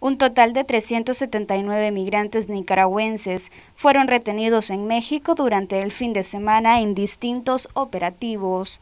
Un total de 379 migrantes nicaragüenses fueron retenidos en México durante el fin de semana en distintos operativos.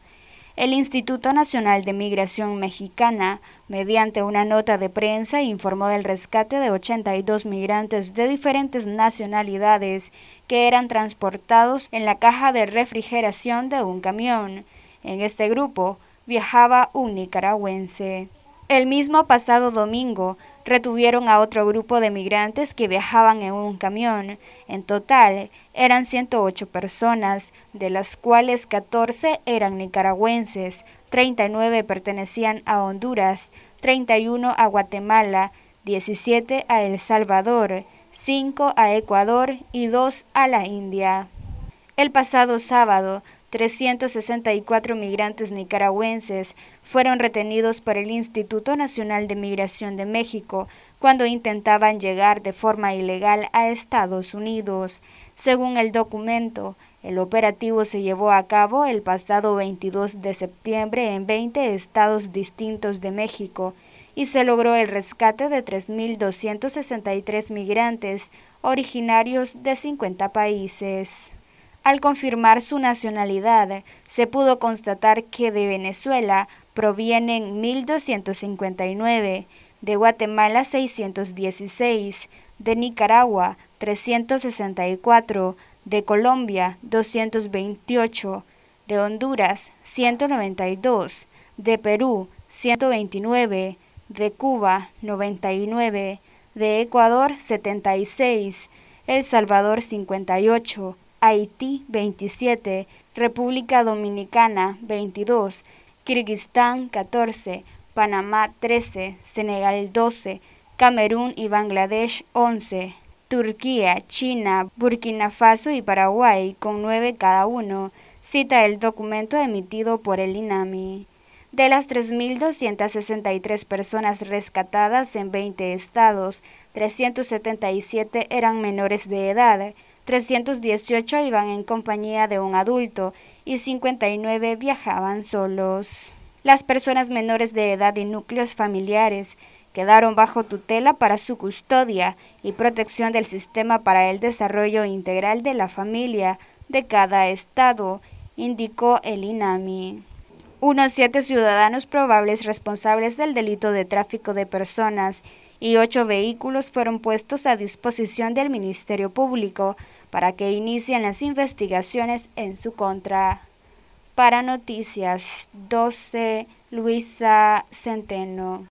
El Instituto Nacional de Migración Mexicana, mediante una nota de prensa, informó del rescate de 82 migrantes de diferentes nacionalidades que eran transportados en la caja de refrigeración de un camión. En este grupo viajaba un nicaragüense. El mismo pasado domingo, retuvieron a otro grupo de migrantes que viajaban en un camión. En total, eran 108 personas, de las cuales 14 eran nicaragüenses, 39 pertenecían a Honduras, 31 a Guatemala, 17 a El Salvador, 5 a Ecuador y 2 a la India. El pasado sábado, 364 migrantes nicaragüenses fueron retenidos por el Instituto Nacional de Migración de México cuando intentaban llegar de forma ilegal a Estados Unidos. Según el documento, el operativo se llevó a cabo el pasado 22 de septiembre en 20 estados distintos de México y se logró el rescate de 3.263 migrantes originarios de 50 países. Al confirmar su nacionalidad, se pudo constatar que de Venezuela provienen 1.259, de Guatemala 616, de Nicaragua 364, de Colombia 228, de Honduras 192, de Perú 129, de Cuba 99, de Ecuador 76, El Salvador 58, Haití 27, República Dominicana 22, Kirguistán 14, Panamá 13, Senegal 12, Camerún y Bangladesh 11, Turquía, China, Burkina Faso y Paraguay con 9 cada uno, cita el documento emitido por el INAMI. De las 3.263 personas rescatadas en 20 estados, 377 eran menores de edad, 318 iban en compañía de un adulto y 59 viajaban solos. Las personas menores de edad y núcleos familiares quedaron bajo tutela para su custodia y protección del sistema para el desarrollo integral de la familia de cada estado, indicó el INAMI. Unos siete ciudadanos probables responsables del delito de tráfico de personas y ocho vehículos fueron puestos a disposición del Ministerio Público para que inicien las investigaciones en su contra. Para Noticias 12, Luisa Centeno.